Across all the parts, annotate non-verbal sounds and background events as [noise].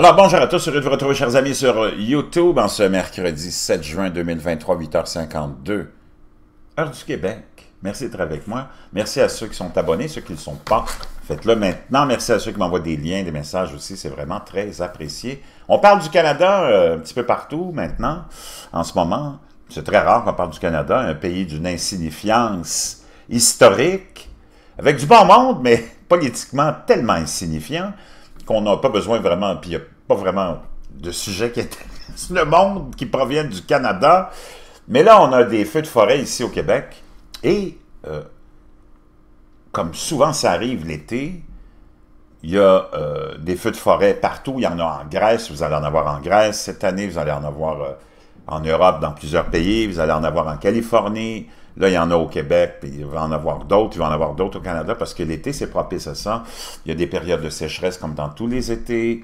Alors bonjour à tous, heureux de vous retrouver chers amis sur euh, YouTube en ce mercredi 7 juin 2023, 8h52, heure du Québec. Merci d'être avec moi. Merci à ceux qui sont abonnés, ceux qui ne le sont pas, faites-le maintenant. Merci à ceux qui m'envoient des liens, des messages aussi, c'est vraiment très apprécié. On parle du Canada euh, un petit peu partout maintenant, en ce moment. C'est très rare qu'on parle du Canada, un pays d'une insignifiance historique, avec du bon monde, mais [laughs] politiquement tellement insignifiant qu'on n'a pas besoin vraiment, puis il n'y a pas vraiment de sujet qui intéresse le monde, qui proviennent du Canada. Mais là, on a des feux de forêt ici au Québec. Et, euh, comme souvent ça arrive l'été, il y a euh, des feux de forêt partout. Il y en a en Grèce, vous allez en avoir en Grèce. Cette année, vous allez en avoir euh, en Europe, dans plusieurs pays. Vous allez en avoir en Californie, Là, il y en a au Québec, puis il va en avoir d'autres, il va en avoir d'autres au Canada, parce que l'été, c'est propice à ça. Il y a des périodes de sécheresse comme dans tous les étés.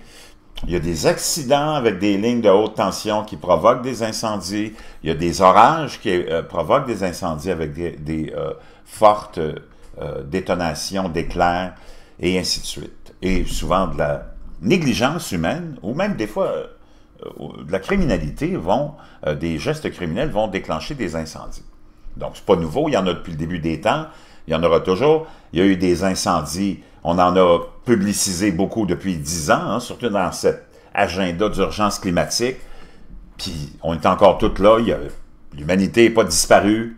Il y a des accidents avec des lignes de haute tension qui provoquent des incendies. Il y a des orages qui euh, provoquent des incendies avec des, euh, fortes euh, détonations d'éclairs et ainsi de suite. Et souvent de la négligence humaine ou même des fois de la criminalité vont, des gestes criminels vont déclencher des incendies. Donc, c'est pas nouveau, il y en a depuis le début des temps, il y en aura toujours. Il y a eu des incendies, on en a publicisé beaucoup depuis dix ans, hein, surtout dans cet agenda d'urgence climatique. Puis, on est encore tout là, l'humanité n'est pas disparue,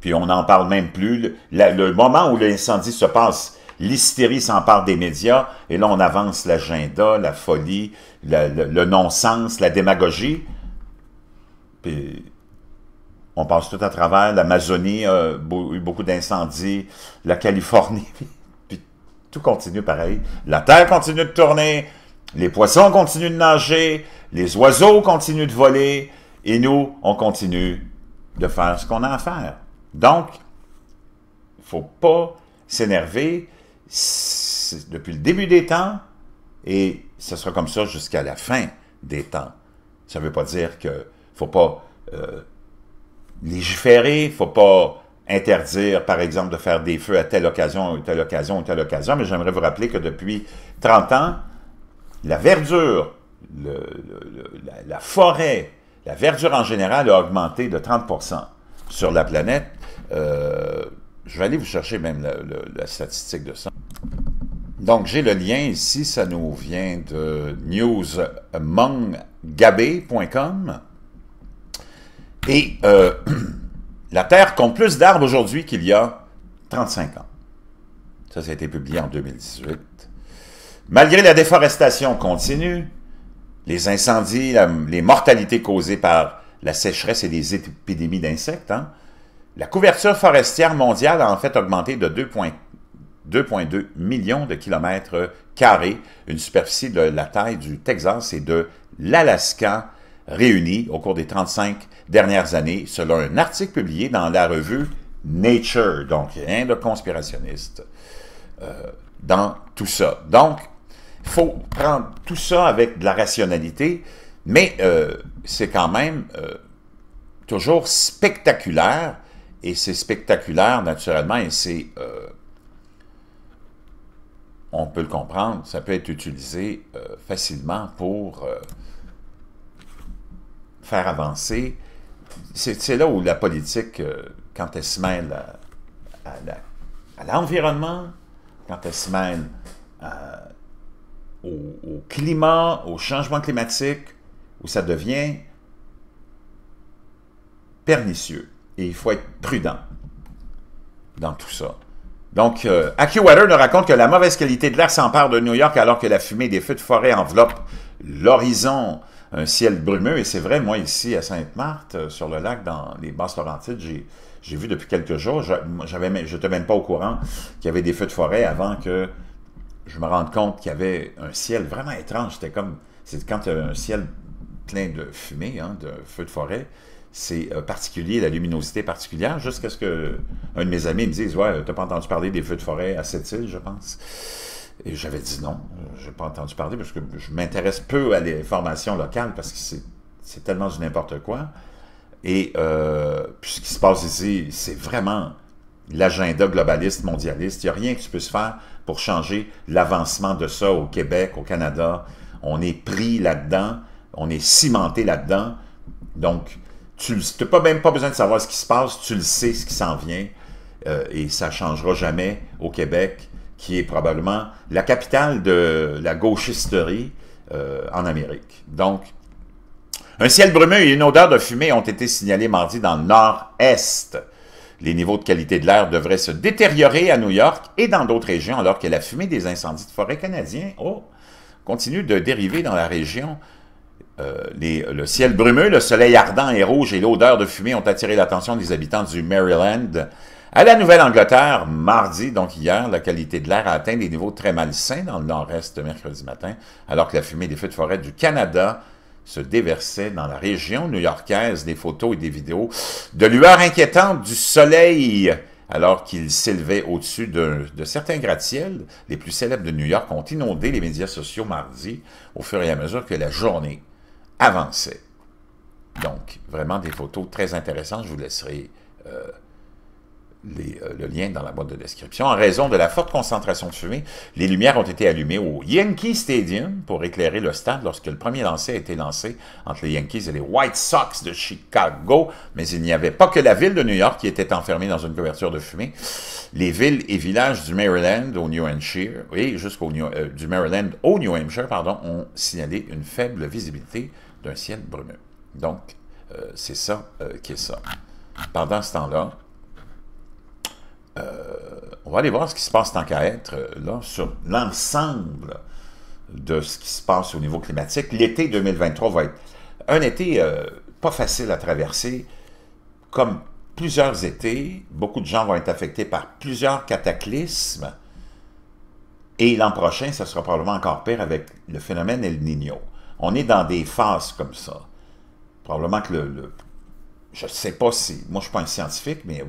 puis on n'en parle même plus. Le, moment où l'incendie se passe, l'hystérie s'empare des médias, et là, on avance l'agenda, la folie, le, le non-sens, la démagogie. Puis, on passe tout à travers, l'Amazonie, a eu beaucoup d'incendies, la Californie, [laughs] puis tout continue pareil. La Terre continue de tourner, les poissons continuent de nager, les oiseaux continuent de voler, et nous, on continue de faire ce qu'on a à faire. Donc, il ne faut pas s'énerver. Depuis le début des temps, et ce sera comme ça jusqu'à la fin des temps. Ça ne veut pas dire qu'il ne faut pas... Euh, légiférer, faut pas interdire, par exemple, de faire des feux à telle occasion, telle occasion, telle occasion, mais j'aimerais vous rappeler que depuis 30 ans, la verdure, la, forêt, la verdure en général a augmenté de 30 sur la planète. Euh, je vais aller vous chercher même la, statistique de ça. Donc, j'ai le lien ici, ça nous vient de newsmongabé.com. Et euh, [clears throat] la Terre compte plus d'arbres aujourd'hui qu'il y a 35 ans. Ça, ça a été publié en 2018. Malgré la déforestation continue, les incendies, les mortalités causées par la sécheresse et les épidémies d'insectes, hein, la couverture forestière mondiale a en fait augmenté de 2,2 millions de kilomètres carrés, une superficie de la taille du Texas et de l'Alaska réunis au cours des 35 dernières années, selon un article publié dans la revue Nature, donc rien de conspirationniste euh, dans tout ça. Donc, il faut prendre tout ça avec de la rationalité, mais euh, c'est quand même euh, toujours spectaculaire, et c'est spectaculaire naturellement, et c'est on peut le comprendre, ça peut être utilisé facilement pour faire avancer. C'est là où la politique, euh, quand elle se mêle à, l'environnement, quand elle se mêle euh, au, climat, au changement climatique, où ça devient pernicieux. Et il faut être prudent dans tout ça. Donc, euh, AccuWeather nous raconte que la mauvaise qualité de l'air s'empare de New York alors que la fumée des feux de forêt enveloppe l'horizon un ciel brumeux. Et c'est vrai, moi, ici, à Sainte-Marthe, euh, sur le lac, dans les Basses-Laurentides, j'ai vu depuis quelques jours, j'avais, te même pas au courant qu'il y avait des feux de forêt avant que je me rende compte qu'il y avait un ciel vraiment étrange. C'était comme, c'est quand un ciel plein de fumée, hein, de feux de forêt, c'est euh, particulier, la luminosité particulière, jusqu'à ce que un de mes amis me dise, ouais, t'as pas entendu parler des feux de forêt à cette île, je pense. Et j'avais dit non, je n'ai pas entendu parler parce que je m'intéresse peu à l'information formations locales parce que c'est tellement du n'importe quoi. Et euh, puis ce qui se passe ici, c'est vraiment l'agenda globaliste, mondialiste. Il n'y a rien que tu puisses faire pour changer l'avancement de ça au Québec, au Canada. On est pris là-dedans, on est cimenté là-dedans. Donc, tu n'as pas, même pas besoin de savoir ce qui se passe, tu le sais, ce qui s'en vient. Euh, et ça ne changera jamais au Québec, qui est probablement la capitale de la gauchisterie euh, en Amérique. Donc, un ciel brumeux et une odeur de fumée ont été signalés mardi dans le nord-est. Les niveaux de qualité de l'air devraient se détériorer à New York et dans d'autres régions alors que la fumée des incendies de forêt canadiens oh, continue de dériver dans la région. Euh, le ciel brumeux, le soleil ardent et rouge et l'odeur de fumée ont attiré l'attention des habitants du Maryland à la Nouvelle-Angleterre, mardi, donc hier, la qualité de l'air a atteint des niveaux très malsains dans le nord-est mercredi matin, alors que la fumée des feux de forêt du Canada se déversait dans la région new-yorkaise. Des photos et des vidéos de lueurs inquiétantes du soleil alors qu'il s'élevait au-dessus de, certains gratte-ciels, les plus célèbres de New York ont inondé les médias sociaux mardi au fur et à mesure que la journée avançait. Donc, vraiment des photos très intéressantes. Je vous laisserai euh, euh, le lien dans la boîte de description. En raison de la forte concentration de fumée, les lumières ont été allumées au Yankee Stadium pour éclairer le stade lorsque le premier lancer a été lancé entre les Yankees et les White Sox de Chicago. Mais il n'y avait pas que la ville de New York qui était enfermée dans une couverture de fumée. Les villes et villages du Maryland au New Hampshire oui, jusqu'au euh, du Maryland au New Hampshire pardon, ont signalé une faible visibilité d'un ciel brumeux. Donc, euh, c'est ça qui est ça. Pendant ce temps-là, euh, on va aller voir ce qui se passe tant qu'à être euh, là, sur l'ensemble de ce qui se passe au niveau climatique. L'été 2023 va être un été euh, pas facile à traverser, comme plusieurs étés, beaucoup de gens vont être affectés par plusieurs cataclysmes. Et l'an prochain, ça sera probablement encore pire avec le phénomène El Niño. On est dans des phases comme ça. Probablement que le... le je ne sais pas si... Moi, je ne suis pas un scientifique, mais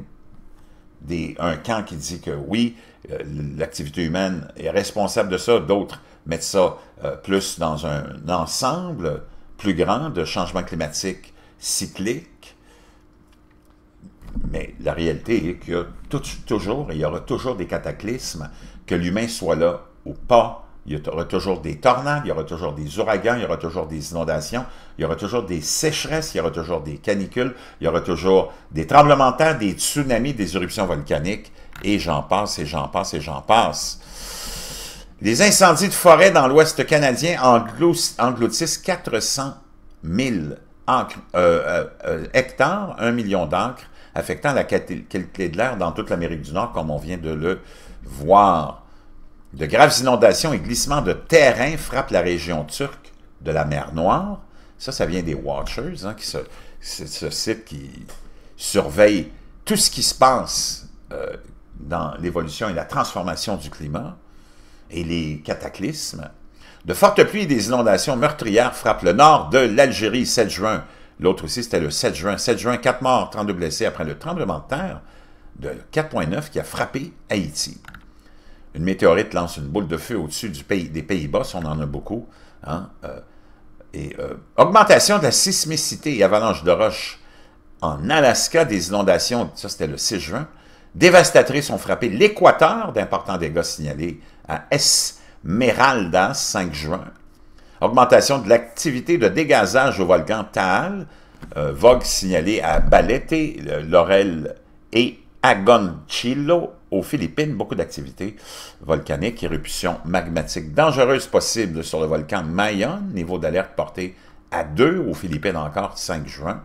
un camp qui dit que oui, euh, l'activité humaine est responsable de ça, d'autres mettent ça euh, plus dans un, ensemble plus grand de changements climatiques cycliques. Mais la réalité est qu'il y a tout, toujours, il y aura toujours des cataclysmes, que l'humain soit là ou pas, il y aura toujours des tornades, il y aura toujours des ouragans, il y aura toujours des inondations, il y aura toujours des sécheresses, il y aura toujours des canicules, il y aura toujours des tremblements de terre, des tsunamis, des éruptions volcaniques, et j'en passe, et j'en passe, et j'en passe. Les incendies de forêt dans l'Ouest canadien engloutissent 400 000 euh, euh, euh, hectares, 1 million d'acres, affectant la qualité de l'air dans toute l'Amérique du Nord, comme on vient de le voir. De graves inondations et glissements de terrain frappent la région turque de la mer Noire. Ça, ça vient des Watchers, hein, qui ce site qui surveille tout ce qui se passe euh, dans l'évolution et la transformation du climat et les cataclysmes. De fortes pluies et des inondations meurtrières frappent le nord de l'Algérie 7 juin. L'autre aussi, c'était le 7 juin. 7 juin, 4 morts, 32 blessés après le tremblement de terre de 4.9 qui a frappé Haïti une météorite lance une boule de feu au-dessus des Pays-Bas, on en a beaucoup. Hein, euh, et, euh, augmentation de la sismicité et avalanche de roches en Alaska, des inondations, ça c'était le 6 juin, dévastatrices ont frappé l'Équateur, d'importants dégâts signalés à Esmeraldas, 5 juin. Augmentation de l'activité de dégazage au volcan Taal, euh, vogue signalée à Balete, L'Orel et Agoncillo, aux Philippines, beaucoup d'activités volcaniques, éruptions magmatiques dangereuses possibles sur le volcan Mayon, niveau d'alerte porté à 2 aux Philippines encore, 5 juin.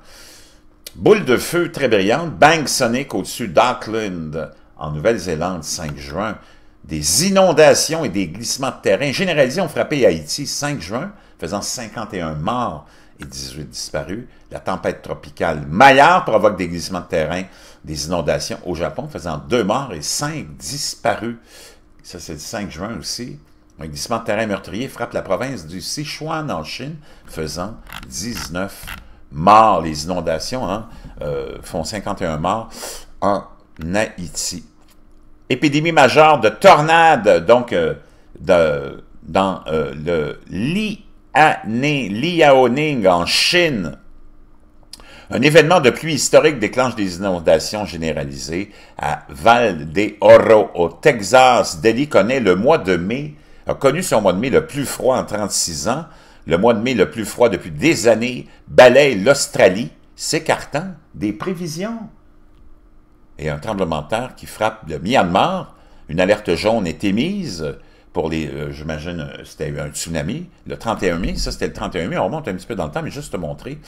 Boule de feu très brillante, bang sonic au-dessus d'Auckland en Nouvelle-Zélande, 5 juin. Des inondations et des glissements de terrain généralisés ont frappé Haïti, 5 juin, faisant 51 morts 18 disparus. La tempête tropicale Maillard provoque des glissements de terrain, des inondations au Japon, faisant deux morts et cinq disparus. Ça, c'est le 5 juin aussi. Un glissement de terrain meurtrier frappe la province du Sichuan en Chine, faisant 19 morts. Les inondations hein, euh, font 51 morts en Haïti. Épidémie majeure de tornades, donc euh, dans euh, le lit à Liaoning en Chine. Un événement de pluie historique déclenche des inondations généralisées à Val de Oro, au Texas. Delhi connaît le mois de mai, a connu son mois de mai le plus froid en 36 ans, le mois de mai le plus froid depuis des années, balaye l'Australie, s'écartant des prévisions. Et un tremblement de terre qui frappe le Myanmar, une alerte jaune est émise, pour les, euh, j'imagine, c'était un tsunami, le 31 mai, ça c'était le 31 mai, on remonte un petit peu dans le temps, mais juste te montrer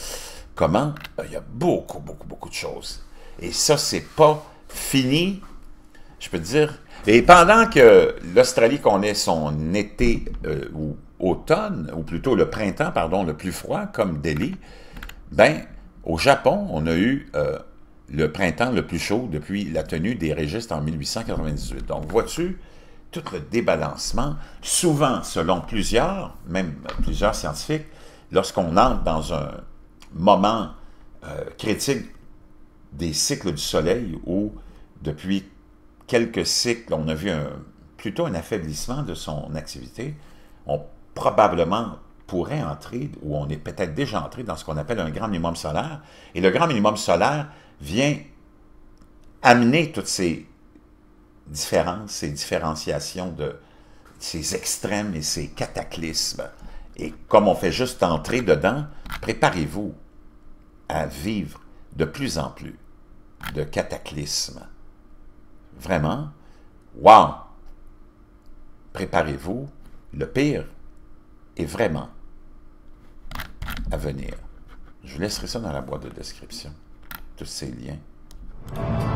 comment euh, il y a beaucoup, beaucoup, beaucoup de choses. Et ça, c'est pas fini, je peux te dire. Et pendant que l'Australie connaît son été euh, ou automne, ou plutôt le printemps, pardon, le plus froid, comme Delhi, ben, au Japon, on a eu le printemps le plus chaud depuis la tenue des registres en 1898. Donc, vois-tu, tout le débalancement, souvent, selon plusieurs, même plusieurs scientifiques, lorsqu'on entre dans un moment euh, critique des cycles du Soleil, où depuis quelques cycles, on a vu plutôt un affaiblissement de son activité, on probablement pourrait entrer, ou on est peut-être déjà entré dans ce qu'on appelle un grand minimum solaire. Et le grand minimum solaire vient amener toutes ces différences, ces différenciations de ces extrêmes et ces cataclysmes. Et comme on fait juste entrer dedans, préparez-vous à vivre de plus en plus de cataclysmes. Vraiment, wow! Préparez-vous, le pire est vraiment à venir. Je vous laisserai ça dans la boîte de description, tous ces liens.